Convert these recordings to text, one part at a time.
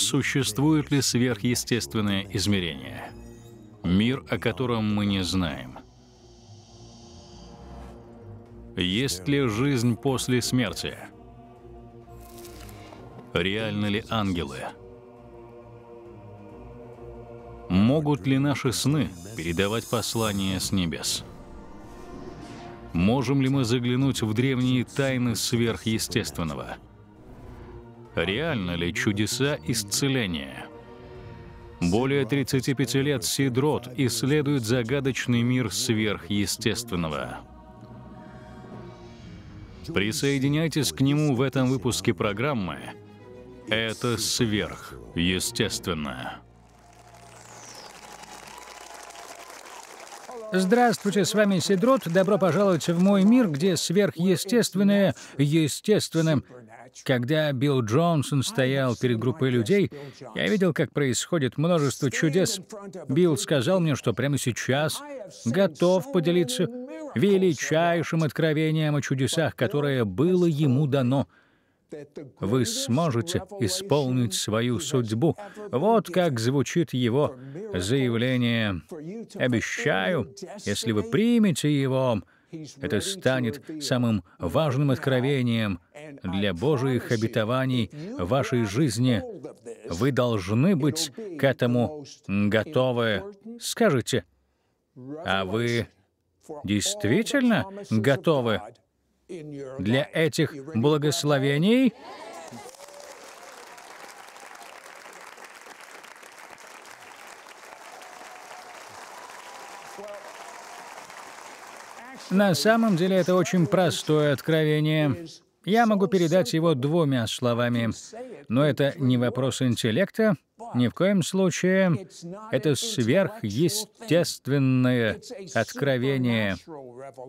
существует ли сверхъестественное измерение, мир, о котором мы не знаем. Есть ли жизнь после смерти? Реальны ли ангелы? Могут ли наши сны передавать послания с небес? Можем ли мы заглянуть в древние тайны сверхъестественного? реально ли чудеса исцеления. Более 35 лет Сидрот исследует загадочный мир сверхъестественного. Присоединяйтесь к нему в этом выпуске программы «Это сверхъестественно». Здравствуйте, с вами Сидрот. Добро пожаловать в мой мир, где сверхъестественное естественным. Когда Билл Джонсон стоял перед группой людей, я видел, как происходит множество чудес. Билл сказал мне, что прямо сейчас готов поделиться величайшим откровением о чудесах, которое было ему дано. Вы сможете исполнить свою судьбу. Вот как звучит его заявление. Обещаю, если вы примете его, это станет самым важным откровением для Божьих обетований в вашей жизни. Вы должны быть к этому готовы. Скажите, а вы действительно готовы для этих благословений? На самом деле это очень простое откровение. Я могу передать его двумя словами, но это не вопрос интеллекта, ни в коем случае. Это сверхъестественное откровение.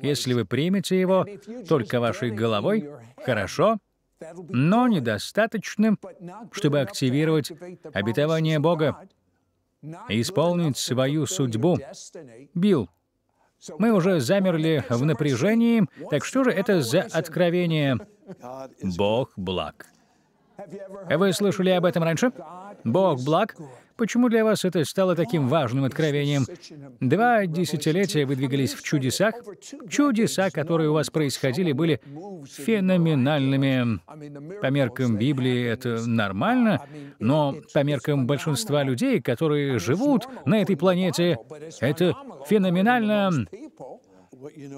Если вы примете его только вашей головой, хорошо, но недостаточным, чтобы активировать обетование Бога и исполнить свою судьбу. Билл, мы уже замерли в напряжении. Так что же это за откровение? Бог благ. Вы слышали об этом раньше? Бог благ. Почему для вас это стало таким важным откровением? Два десятилетия вы двигались в чудесах. Чудеса, которые у вас происходили, были феноменальными. По меркам Библии это нормально, но по меркам большинства людей, которые живут на этой планете, это феноменально.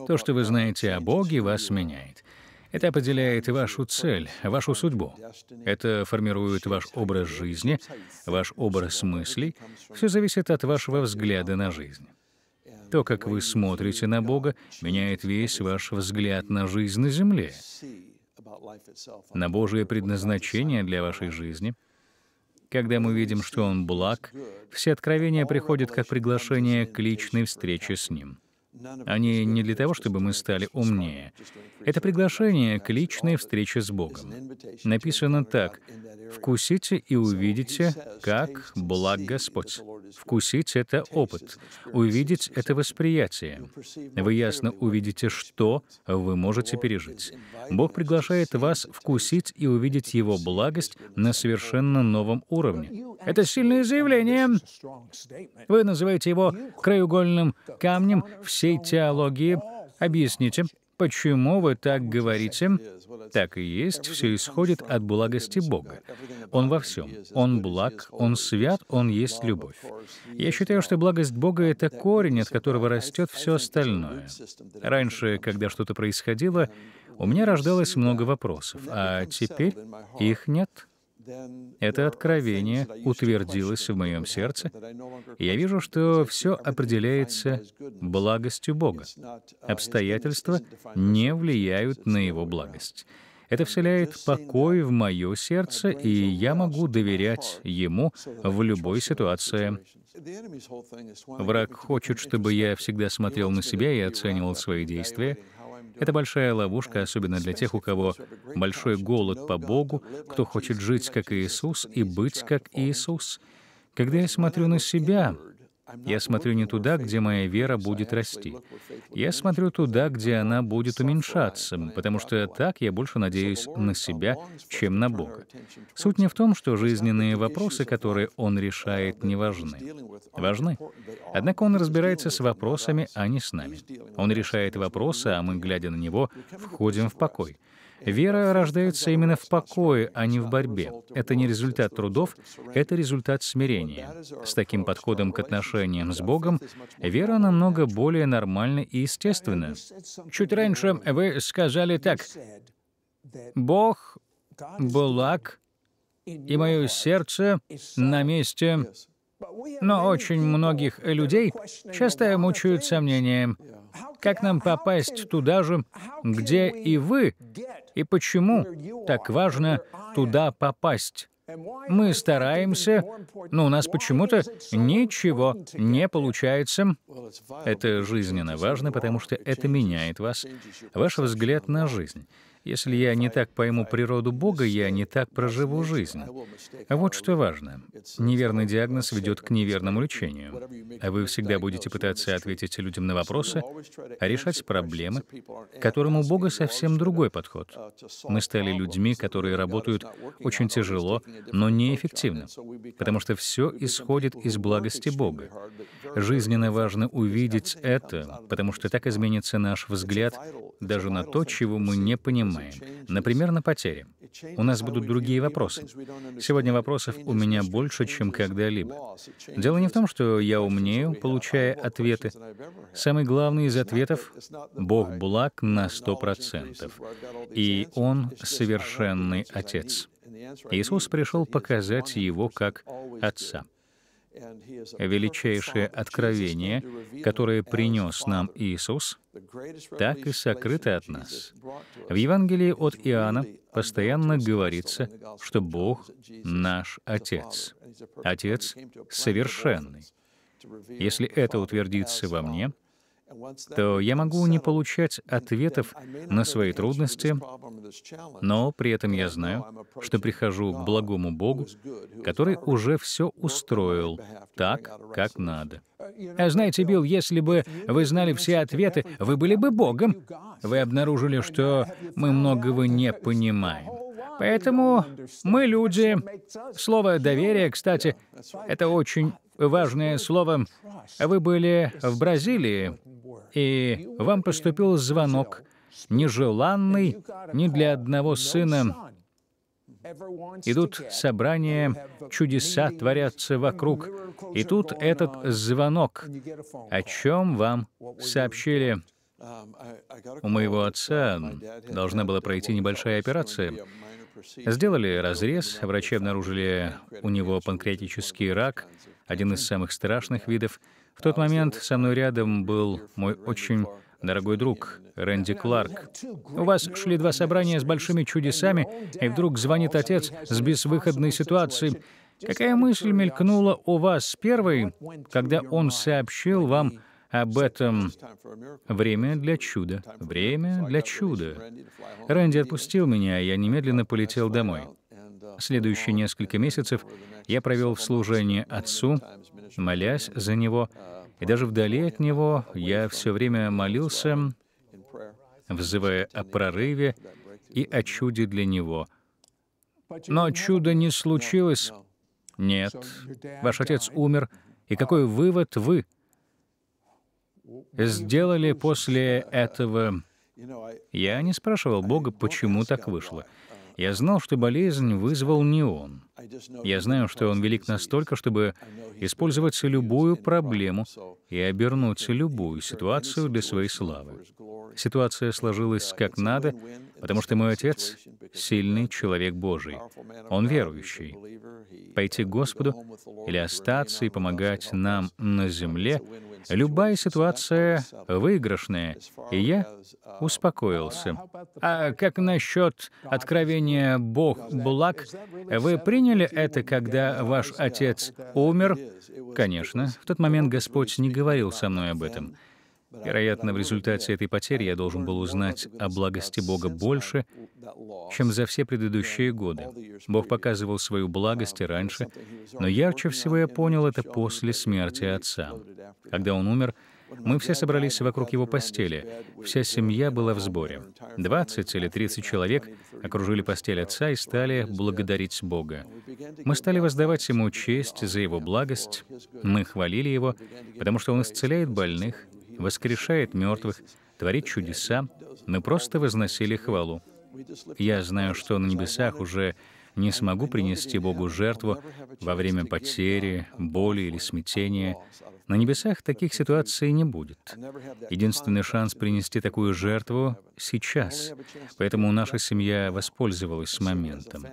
То, что вы знаете о Боге, вас меняет. Это определяет вашу цель, вашу судьбу. Это формирует ваш образ жизни, ваш образ мыслей. Все зависит от вашего взгляда на жизнь. То, как вы смотрите на Бога, меняет весь ваш взгляд на жизнь на земле, на Божие предназначение для вашей жизни. Когда мы видим, что Он благ, все откровения приходят как приглашение к личной встрече с Ним. Они не для того, чтобы мы стали умнее. Это приглашение к личной встрече с Богом. Написано так, «Вкусите и увидите, как благ Господь». Вкусить — это опыт. Увидеть — это восприятие. Вы ясно увидите, что вы можете пережить. Бог приглашает вас вкусить и увидеть Его благость на совершенно новом уровне. Это сильное заявление. Вы называете его краеугольным камнем всей всей теологии. Объясните, почему вы так говорите? Так и есть, все исходит от благости Бога. Он во всем. Он благ, Он свят, Он есть любовь. Я считаю, что благость Бога — это корень, от которого растет все остальное. Раньше, когда что-то происходило, у меня рождалось много вопросов, а теперь их нет. Это откровение утвердилось в моем сердце, и я вижу, что все определяется благостью Бога. Обстоятельства не влияют на Его благость. Это вселяет покой в мое сердце, и я могу доверять Ему в любой ситуации. Враг хочет, чтобы я всегда смотрел на себя и оценивал свои действия, это большая ловушка, особенно для тех, у кого большой голод по Богу, кто хочет жить как Иисус и быть как Иисус. Когда я смотрю на себя, я смотрю не туда, где моя вера будет расти. Я смотрю туда, где она будет уменьшаться, потому что так я больше надеюсь на себя, чем на Бога. Суть не в том, что жизненные вопросы, которые он решает, не важны. Важны. Однако он разбирается с вопросами, а не с нами. Он решает вопросы, а мы, глядя на него, входим в покой. Вера рождается именно в покое, а не в борьбе. Это не результат трудов, это результат смирения. С таким подходом к отношениям с Богом вера намного более нормальна и естественна. Чуть раньше вы сказали так. Бог, Булак и мое сердце на месте но очень многих людей часто мучают сомнением, как нам попасть туда же, где и вы, и почему так важно туда попасть. Мы стараемся, но у нас почему-то ничего не получается. Это жизненно важно, потому что это меняет вас, ваш взгляд на жизнь. Если я не так пойму природу Бога, я не так проживу жизнь. А вот что важно. Неверный диагноз ведет к неверному лечению. А вы всегда будете пытаться ответить людям на вопросы, а решать проблемы, к которым у Бога совсем другой подход. Мы стали людьми, которые работают очень тяжело, но неэффективно, потому что все исходит из благости Бога. Жизненно важно увидеть это, потому что так изменится наш взгляд даже на то, чего мы не понимаем мы, например, на потери. У нас будут другие вопросы. Сегодня вопросов у меня больше, чем когда-либо. Дело не в том, что я умнею, получая ответы. Самый главный из ответов — Бог благ на сто процентов, и Он — совершенный Отец. Иисус пришел показать Его как Отца величайшее откровение, которое принес нам Иисус, так и сокрыто от нас. В Евангелии от Иоанна постоянно говорится, что Бог — наш Отец. Отец совершенный. Если это утвердится во мне — то я могу не получать ответов на свои трудности, но при этом я знаю, что прихожу к благому Богу, который уже все устроил так, как надо. Uh, а знаете, Билл, если бы вы знали все ответы, вы были бы Богом. Вы обнаружили, что мы многого не понимаем. Поэтому мы люди. Слово «доверие», кстати, это очень важное слово. Вы были в Бразилии, и вам поступил звонок, нежеланный ни для одного сына. Идут собрания, чудеса творятся вокруг, и тут этот звонок, о чем вам сообщили. У моего отца должна была пройти небольшая операция. Сделали разрез, врачи обнаружили у него панкреатический рак, один из самых страшных видов. В тот момент со мной рядом был мой очень дорогой друг Рэнди Кларк. У вас шли два собрания с большими чудесами, и вдруг звонит отец с безвыходной ситуацией. Какая мысль мелькнула у вас первой, когда он сообщил вам об этом? Время для чуда. Время для чуда. Рэнди отпустил меня, и я немедленно полетел домой следующие несколько месяцев я провел в служении Отцу, молясь за Него, и даже вдали от Него я все время молился, взывая о прорыве и о чуде для Него. Но чудо не случилось. Нет, ваш отец умер, и какой вывод вы сделали после этого? Я не спрашивал Бога, почему так вышло. Я знал, что болезнь вызвал не он. Я знаю, что он велик настолько, чтобы использовать любую проблему и обернуть любую ситуацию для своей славы. Ситуация сложилась как надо, потому что мой отец — сильный человек Божий. Он верующий. Пойти к Господу или остаться и помогать нам на земле — Любая ситуация выигрышная, и я успокоился. А как насчет откровения «Бог Булак»? Вы приняли это, когда ваш отец умер? Конечно, в тот момент Господь не говорил со мной об этом. Вероятно, в результате этой потери я должен был узнать о благости Бога больше, чем за все предыдущие годы. Бог показывал свою благость и раньше, но ярче всего я понял это после смерти отца. Когда он умер, мы все собрались вокруг его постели. Вся семья была в сборе. 20 или 30 человек окружили постель отца и стали благодарить Бога. Мы стали воздавать ему честь за его благость. Мы хвалили его, потому что он исцеляет больных, воскрешает мертвых, творит чудеса. Мы просто возносили хвалу. Я знаю, что на небесах уже не смогу принести Богу жертву во время потери, боли или смятения. На небесах таких ситуаций не будет. Единственный шанс принести такую жертву — сейчас. Поэтому наша семья воспользовалась моментом.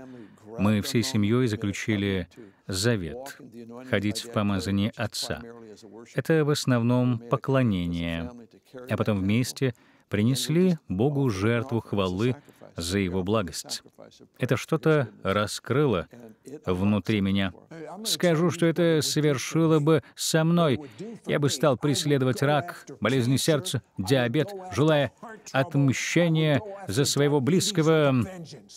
Мы всей семьей заключили завет — ходить в помазании Отца. Это в основном поклонение. А потом вместе принесли Богу жертву хвалы за его благость. Это что-то раскрыло внутри меня. Скажу, что это совершило бы со мной. Я бы стал преследовать рак, болезни сердца, диабет, желая отмщения за своего близкого.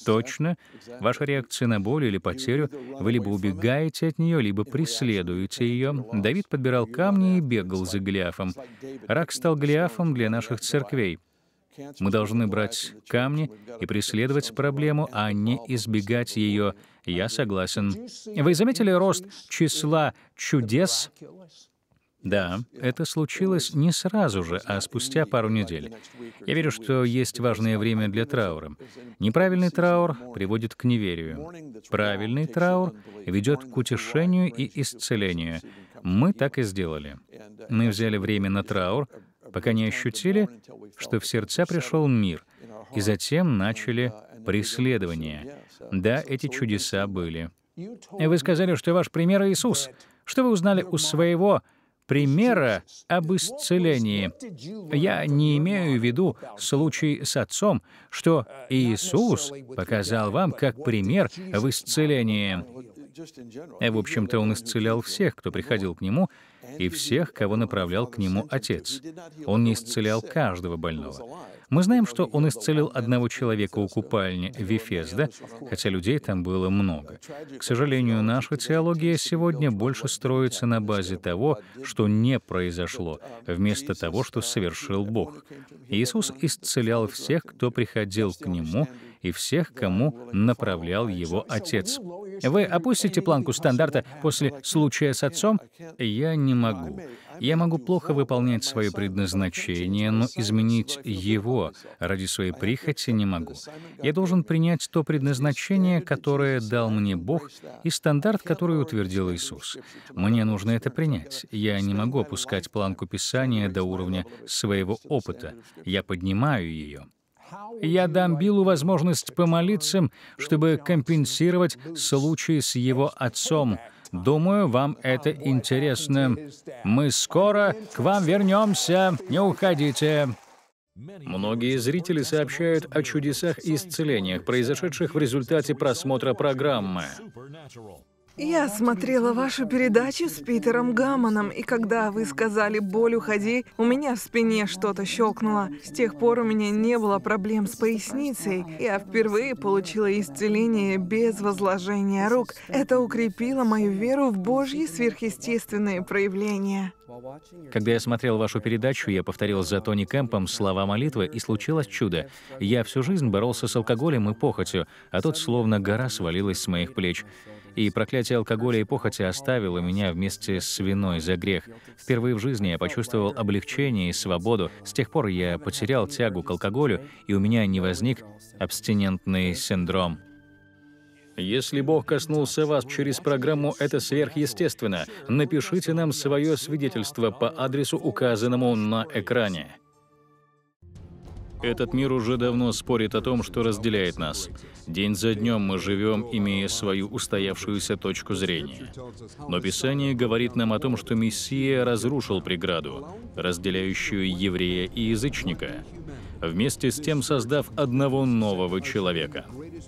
Точно. Ваша реакция на боль или потерю, вы либо убегаете от нее, либо преследуете ее. Давид подбирал камни и бегал за Голиафом. Рак стал Голиафом для наших церквей. Мы должны брать камни и преследовать проблему, а не избегать ее. Я согласен. Вы заметили рост числа чудес? Да, это случилось не сразу же, а спустя пару недель. Я верю, что есть важное время для траура. Неправильный траур приводит к неверию. Правильный траур ведет к утешению и исцелению. Мы так и сделали. Мы взяли время на траур, пока не ощутили, что в сердца пришел мир, и затем начали преследование. Да, эти чудеса были. И Вы сказали, что ваш пример Иисус. Что вы узнали у своего примера об исцелении. Я не имею в виду случай с отцом, что Иисус показал вам как пример в исцелении. В общем-то, он исцелял всех, кто приходил к нему, и всех, кого направлял к нему Отец. Он не исцелял каждого больного. Мы знаем, что он исцелил одного человека у купальни Вифезда, хотя людей там было много. К сожалению, наша теология сегодня больше строится на базе того, что не произошло, вместо того, что совершил Бог. Иисус исцелял всех, кто приходил к Нему, и всех, кому направлял его отец. Вы опустите планку стандарта после случая с отцом? Я не могу. Я могу плохо выполнять свое предназначение, но изменить его ради своей прихоти не могу. Я должен принять то предназначение, которое дал мне Бог, и стандарт, который утвердил Иисус. Мне нужно это принять. Я не могу опускать планку Писания до уровня своего опыта. Я поднимаю ее. Я дам Биллу возможность помолиться, чтобы компенсировать случай с его отцом. Думаю, вам это интересно. Мы скоро к вам вернемся. Не уходите. Многие зрители сообщают о чудесах и исцелениях, произошедших в результате просмотра программы. Я смотрела вашу передачу с Питером Гаммоном, и когда вы сказали «боль, уходи», у меня в спине что-то щелкнуло. С тех пор у меня не было проблем с поясницей. Я впервые получила исцеление без возложения рук. Это укрепило мою веру в Божьи сверхъестественные проявления. Когда я смотрел вашу передачу, я повторил за Тони Кэмпом слова молитвы, и случилось чудо. Я всю жизнь боролся с алкоголем и похотью, а тут словно гора свалилась с моих плеч. И проклятие алкоголя и похоти оставило меня вместе с виной за грех. Впервые в жизни я почувствовал облегчение и свободу. С тех пор я потерял тягу к алкоголю, и у меня не возник абстинентный синдром. Если Бог коснулся вас через программу «Это сверхъестественно», напишите нам свое свидетельство по адресу, указанному на экране. Этот мир уже давно спорит о том, что разделяет нас. День за днем мы живем, имея свою устоявшуюся точку зрения. Но Писание говорит нам о том, что Мессия разрушил преграду, разделяющую еврея и язычника, вместе с тем создав одного нового человека.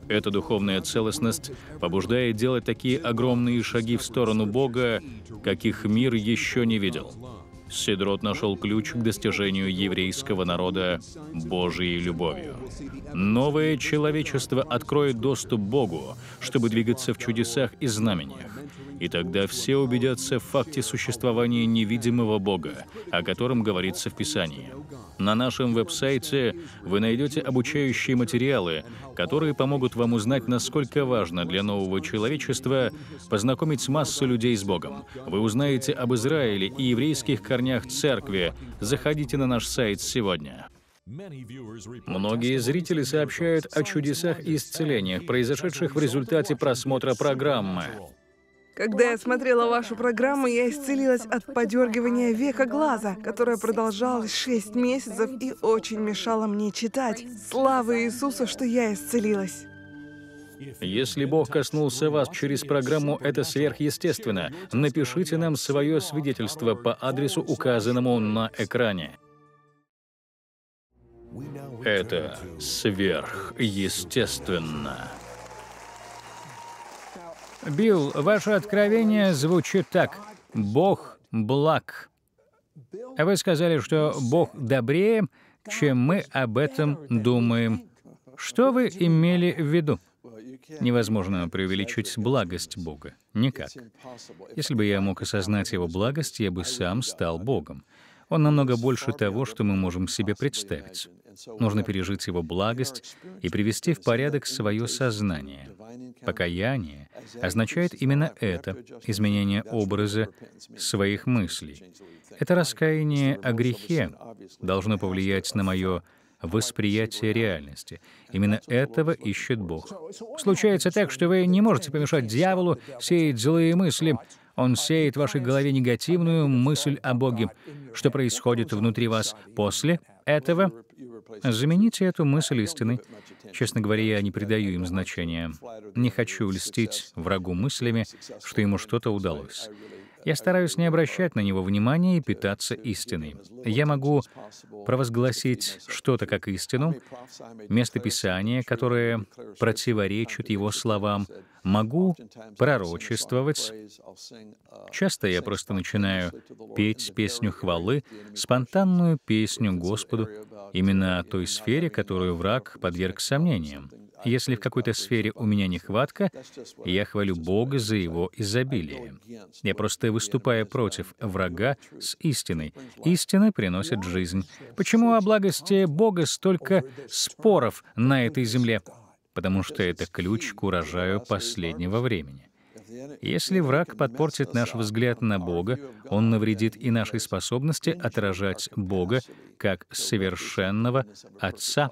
Эта духовная целостность побуждает делать такие огромные шаги в сторону Бога, каких мир еще не видел. Сидрот нашел ключ к достижению еврейского народа Божьей любовью. Новое человечество откроет доступ Богу, чтобы двигаться в чудесах и знамениях и тогда все убедятся в факте существования невидимого Бога, о котором говорится в Писании. На нашем веб-сайте вы найдете обучающие материалы, которые помогут вам узнать, насколько важно для нового человечества познакомить массу людей с Богом. Вы узнаете об Израиле и еврейских корнях церкви. Заходите на наш сайт сегодня. Многие зрители сообщают о чудесах и исцелениях, произошедших в результате просмотра программы. Когда я смотрела вашу программу, я исцелилась от подергивания века глаза, которое продолжалось 6 месяцев и очень мешало мне читать. Слава Иисусу, что я исцелилась. Если Бог коснулся вас через программу «Это сверхъестественно», напишите нам свое свидетельство по адресу, указанному на экране. Это сверхъестественно. Билл, ваше откровение звучит так. Бог благ. А вы сказали, что Бог добрее, чем мы об этом думаем. Что вы имели в виду? Невозможно преувеличить благость Бога. Никак. Если бы я мог осознать Его благость, я бы сам стал Богом. Он намного больше того, что мы можем себе представить. Нужно пережить его благость и привести в порядок свое сознание. Покаяние означает именно это — изменение образа своих мыслей. Это раскаяние о грехе должно повлиять на мое восприятие реальности. Именно этого ищет Бог. Случается так, что вы не можете помешать дьяволу сеять злые мысли, он сеет в вашей голове негативную мысль о Боге. Что происходит внутри вас после этого? Замените эту мысль истиной. Честно говоря, я не придаю им значения. Не хочу льстить врагу мыслями, что ему что-то удалось. Я стараюсь не обращать на него внимания и питаться истиной. Я могу провозгласить что-то как истину, местописание, которое противоречит его словам. Могу пророчествовать. Часто я просто начинаю петь песню хвалы, спонтанную песню Господу, именно о той сфере, которую враг подверг сомнениям. Если в какой-то сфере у меня нехватка, я хвалю Бога за его изобилие. Я просто выступаю против врага с истиной. Истина приносит жизнь. Почему о благости Бога столько споров на этой земле? Потому что это ключ к урожаю последнего времени. Если враг подпортит наш взгляд на Бога, он навредит и нашей способности отражать Бога как совершенного Отца.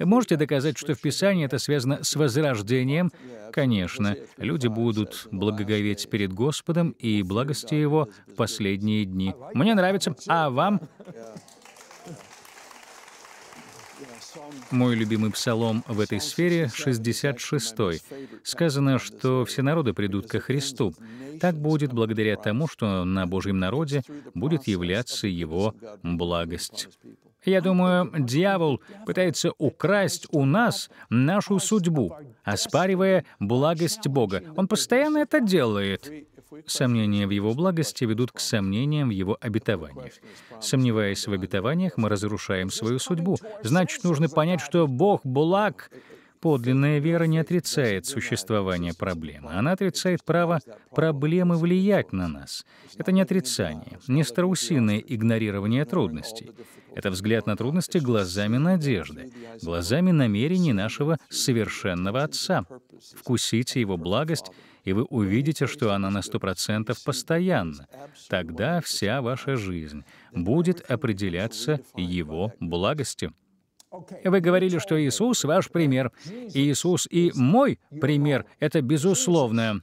Можете доказать, что в Писании это связано с возрождением? Конечно, люди будут благоговеть перед Господом и благости Его в последние дни. Мне нравится. А вам? Мой любимый псалом в этой сфере 66. Сказано, что все народы придут ко Христу. Так будет благодаря тому, что на Божьем народе будет являться Его благость. Я думаю, дьявол пытается украсть у нас нашу судьбу, оспаривая благость Бога. Он постоянно это делает. Сомнения в его благости ведут к сомнениям в его обетованиях. Сомневаясь в обетованиях, мы разрушаем свою судьбу. Значит, нужно понять, что Бог благ, Подлинная вера не отрицает существование проблемы. Она отрицает право проблемы влиять на нас. Это не отрицание, не страусиное игнорирование трудностей. Это взгляд на трудности глазами надежды, глазами намерений нашего совершенного Отца. Вкусите Его благость, и вы увидите, что она на сто процентов постоянна. Тогда вся ваша жизнь будет определяться Его благостью. Вы говорили, что Иисус — ваш пример. Иисус и мой пример — это безусловно.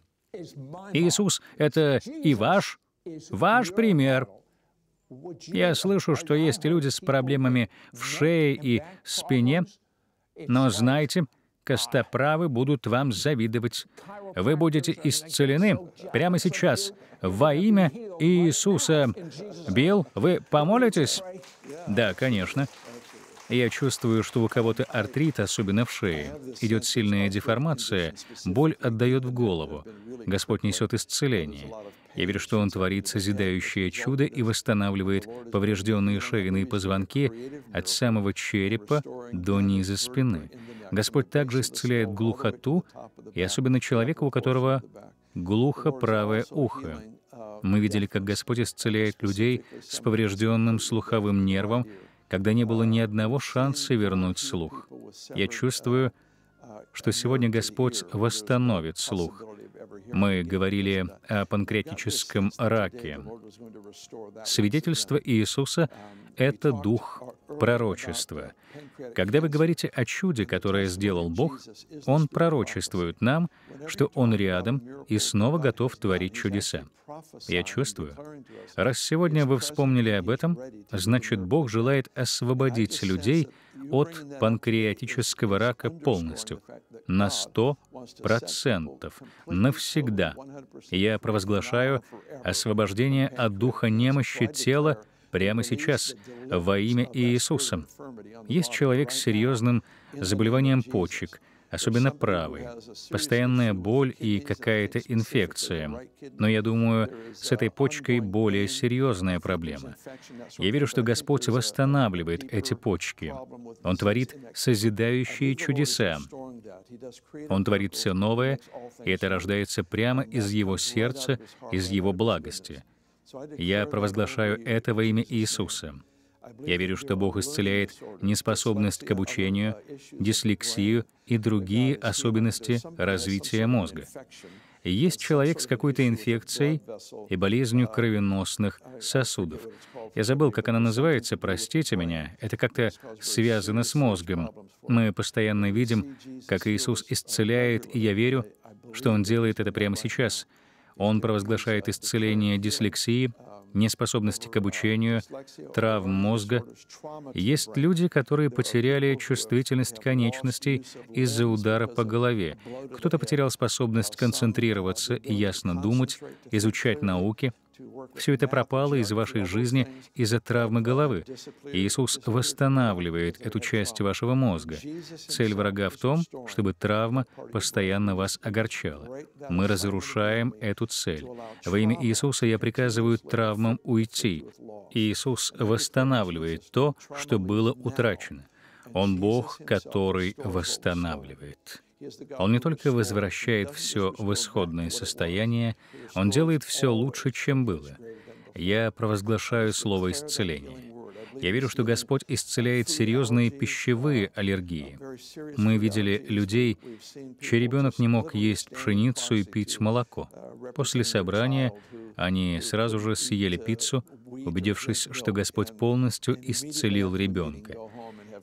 Иисус — это и ваш, ваш пример. Я слышу, что есть люди с проблемами в шее и спине, но знайте, костоправы будут вам завидовать. Вы будете исцелены прямо сейчас во имя Иисуса. Билл, вы помолитесь? Да, конечно. Я чувствую, что у кого-то артрит, особенно в шее. Идет сильная деформация, боль отдает в голову. Господь несет исцеление. Я верю, что Он творит созидающее чудо и восстанавливает поврежденные шейные позвонки от самого черепа до низа спины. Господь также исцеляет глухоту, и особенно человека, у которого глухо правое ухо. Мы видели, как Господь исцеляет людей с поврежденным слуховым нервом когда не было ни одного шанса вернуть слух. Я чувствую, что сегодня Господь восстановит слух. Мы говорили о панкреатическом раке. Свидетельство Иисуса — это дух пророчество. Когда вы говорите о чуде, которое сделал Бог, Он пророчествует нам, что Он рядом и снова готов творить чудеса. Я чувствую. Раз сегодня вы вспомнили об этом, значит, Бог желает освободить людей от панкреатического рака полностью, на 100%, навсегда. Я провозглашаю освобождение от духа немощи тела прямо сейчас, во имя Иисуса. Есть человек с серьезным заболеванием почек, особенно правой, постоянная боль и какая-то инфекция. Но я думаю, с этой почкой более серьезная проблема. Я верю, что Господь восстанавливает эти почки. Он творит созидающие чудеса. Он творит все новое, и это рождается прямо из Его сердца, из Его благости — я провозглашаю это во имя Иисуса. Я верю, что Бог исцеляет неспособность к обучению, дислексию и другие особенности развития мозга. Есть человек с какой-то инфекцией и болезнью кровеносных сосудов. Я забыл, как она называется, простите меня, это как-то связано с мозгом. Мы постоянно видим, как Иисус исцеляет, и я верю, что Он делает это прямо сейчас — он провозглашает исцеление дислексии, неспособности к обучению, травм мозга. Есть люди, которые потеряли чувствительность конечностей из-за удара по голове. Кто-то потерял способность концентрироваться и ясно думать, изучать науки — все это пропало из вашей жизни из-за травмы головы. Иисус восстанавливает эту часть вашего мозга. Цель врага в том, чтобы травма постоянно вас огорчала. Мы разрушаем эту цель. Во имя Иисуса я приказываю травмам уйти. Иисус восстанавливает то, что было утрачено. Он Бог, который восстанавливает. Он не только возвращает все в исходное состояние, он делает все лучше, чем было. Я провозглашаю слово исцеления. Я верю, что Господь исцеляет серьезные пищевые аллергии. Мы видели людей, чей ребенок не мог есть пшеницу и пить молоко. После собрания они сразу же съели пиццу, убедившись, что Господь полностью исцелил ребенка.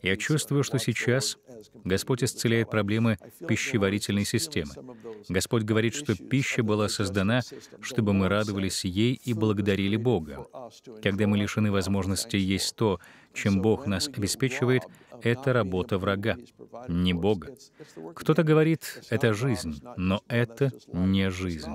Я чувствую, что сейчас Господь исцеляет проблемы пищеварительной системы. Господь говорит, что пища была создана, чтобы мы радовались ей и благодарили Бога. Когда мы лишены возможности есть то, чем Бог нас обеспечивает, это работа врага, не Бога. Кто-то говорит, это жизнь, но это не жизнь.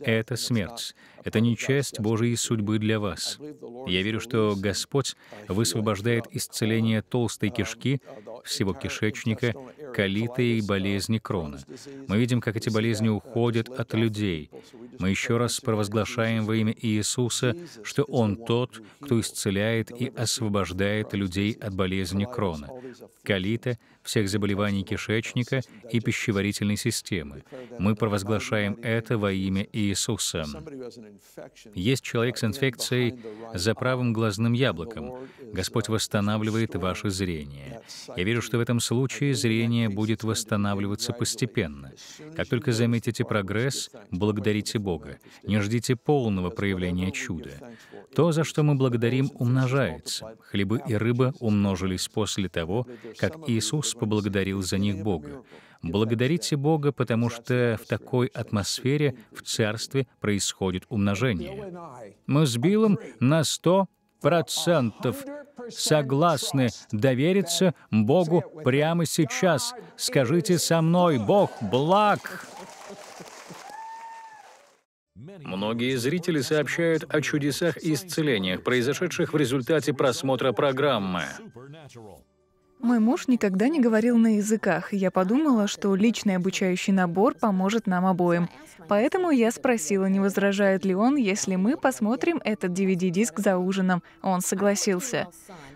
Это смерть. Это не часть Божьей судьбы для вас. Я верю, что Господь высвобождает исцеление толстой кишки, всего кишечника, колиты и болезни крона. Мы видим, как эти болезни уходят от людей. Мы еще раз провозглашаем во имя Иисуса, что Он тот, кто исцеляет и освобождает людей от болезни крона каліты всех заболеваний кишечника и пищеварительной системы. Мы провозглашаем это во имя Иисуса. Есть человек с инфекцией за правым глазным яблоком. Господь восстанавливает ваше зрение. Я верю, что в этом случае зрение будет восстанавливаться постепенно. Как только заметите прогресс, благодарите Бога. Не ждите полного проявления чуда. То, за что мы благодарим, умножается. Хлебы и рыба умножились после того, как Иисус поблагодарил за них Бога. Благодарите Бога, потому что в такой атмосфере в Царстве происходит умножение. Мы с Биллом на 100 процентов согласны довериться Богу прямо сейчас. Скажите со мной, Бог благ! Многие зрители сообщают о чудесах и исцелениях, произошедших в результате просмотра программы. Мой муж никогда не говорил на языках, и я подумала, что личный обучающий набор поможет нам обоим. Поэтому я спросила, не возражает ли он, если мы посмотрим этот DVD-диск за ужином. Он согласился.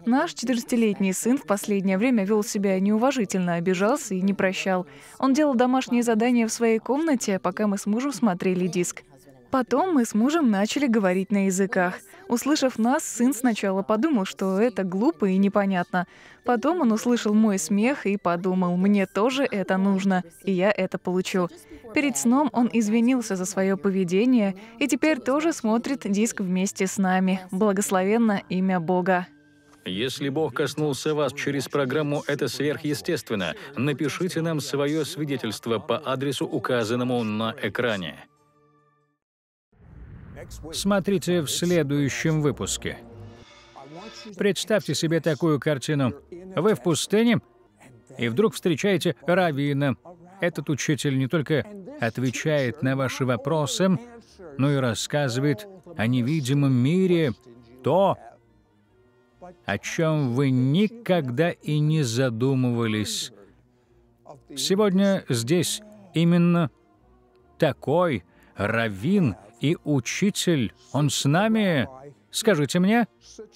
Наш 14-летний сын в последнее время вел себя неуважительно, обижался и не прощал. Он делал домашние задания в своей комнате, пока мы с мужем смотрели диск. Потом мы с мужем начали говорить на языках. Услышав нас, сын сначала подумал, что это глупо и непонятно. Потом он услышал мой смех и подумал, мне тоже это нужно, и я это получу. Перед сном он извинился за свое поведение и теперь тоже смотрит диск вместе с нами. Благословенно имя Бога. Если Бог коснулся вас через программу «Это сверхъестественно», напишите нам свое свидетельство по адресу, указанному на экране. Смотрите в следующем выпуске. Представьте себе такую картину. Вы в пустыне, и вдруг встречаете раввина. Этот учитель не только отвечает на ваши вопросы, но и рассказывает о невидимом мире, то, о чем вы никогда и не задумывались. Сегодня здесь именно такой раввин – и учитель. Он с нами. Скажите мне,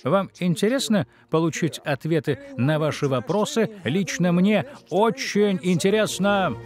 вам интересно получить ответы на ваши вопросы? Лично мне очень интересно.